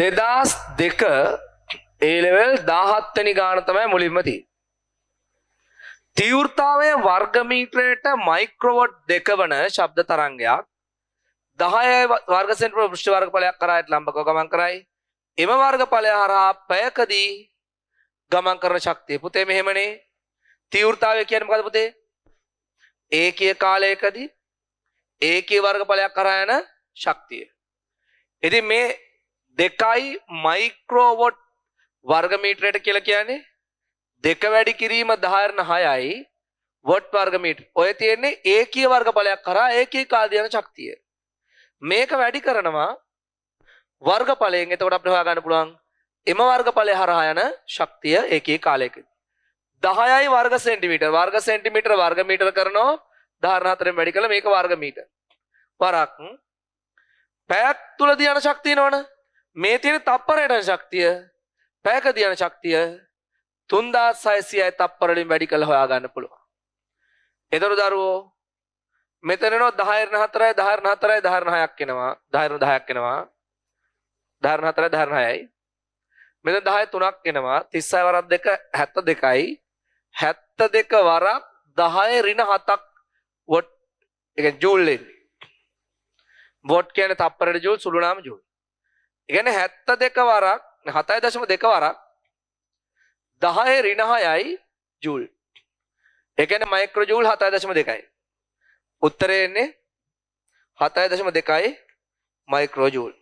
දෙදස් දෙක ඒලෙවල් දාහත්වනි ගාන තමයි මුලින්මති. තිවෘතාවේ වර්ගමීට්‍රයට මයික්‍රෝවොට් දෙක වන ශබ්ද තරංගයක් දහය වර්ගසෙන්ට්‍ර පෘෂ්ි වර්ගඵලයක් කරයට ලම්බකෝ ගමන් කරයි. එම වර්ගඵලය හරහා පැයකදී ගමන් කරන ශක්තිය පුතේ මෙහෙමනේ තිවෘතාවය කියන මොකද පුතේ? ඒකීය කාලයකදී ඒකීය වර්ගඵලයක් කරා යන ශක්තිය. ඉතින් මේ දෙකයි මයික්‍රෝවොට් වර්ගමීටරයට කියලා කියන්නේ දෙක වැඩි කිරීම ධාරණ 6යි වොට් වර්ගමීටර. ඔය තියෙන්නේ ඒකීය වර්ගඵලයක් කරා ඒකීකාදී යන ශක්තිය. මේක වැඩි කරනවා වර්ගඵලයෙන්. එතකොට අපිට හොයාගන්න පුළුවන් එම වර්ගඵලය හරහා යන ශක්තිය ඒකීය කාලයකදී. 10යි වර්ග සෙන්ටිමීටර. වර්ග සෙන්ටිමීටර වර්ග මීටර කරනවා ධාරණ හතරෙන් වැඩි කළා මේක වර්ග මීටර. වරක් පැයක් තුලදී යන ශක්තිය නවනේ මේ තියෙන තප්පරයට ශක්තිය පැයකදී යන ශක්තිය 3600යි තප්පර වලින් වැඩි කළ හොයා ගන්න පුළුවන්. ඒතර දරුවෝ මෙතන එනවා 10 4යි 10 4යි 10 9ක් එනවා 10 10ක් එනවා 10 4යි 10 9යි මෙතන 10 3ක් එනවා 36 වරක් දෙක 72යි 72 වරක් 10 ඍණ 7ක් වොට් ඒ කියන්නේ ජූල් එන්නේ වොට් කියන්නේ තප්පරයට ජූල් සුළු නාම ජූල් ඉගැන හැත්ත දෙක වරක් හතයි දශම දෙක වරක් දහය රිණහයයි ජූල් එකන මයික්‍ර ජූල් හතයි දශම දෙකයි උත්තරයෙන්නේ හතයි දශම දෙකයි මයික්‍රෝජූල්